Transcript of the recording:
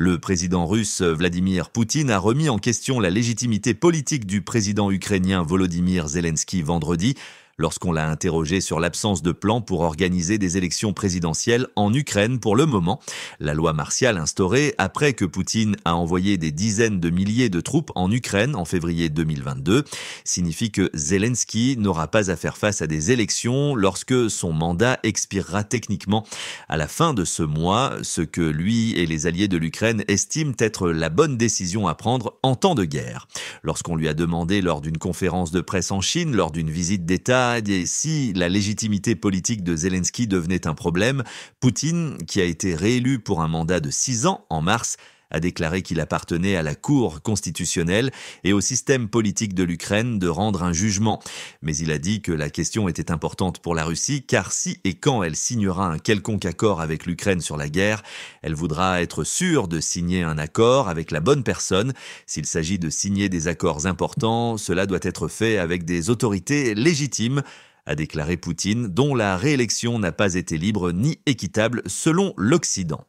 Le président russe Vladimir Poutine a remis en question la légitimité politique du président ukrainien Volodymyr Zelensky vendredi lorsqu'on l'a interrogé sur l'absence de plan pour organiser des élections présidentielles en Ukraine pour le moment. La loi martiale instaurée après que Poutine a envoyé des dizaines de milliers de troupes en Ukraine en février 2022 signifie que Zelensky n'aura pas à faire face à des élections lorsque son mandat expirera techniquement à la fin de ce mois, ce que lui et les alliés de l'Ukraine estiment être la bonne décision à prendre en temps de guerre. Lorsqu'on lui a demandé lors d'une conférence de presse en Chine, lors d'une visite d'État, et si la légitimité politique de Zelensky devenait un problème, Poutine, qui a été réélu pour un mandat de six ans en mars, a déclaré qu'il appartenait à la Cour constitutionnelle et au système politique de l'Ukraine de rendre un jugement. Mais il a dit que la question était importante pour la Russie car si et quand elle signera un quelconque accord avec l'Ukraine sur la guerre, elle voudra être sûre de signer un accord avec la bonne personne. S'il s'agit de signer des accords importants, cela doit être fait avec des autorités légitimes a déclaré Poutine, dont la réélection n'a pas été libre ni équitable selon l'Occident.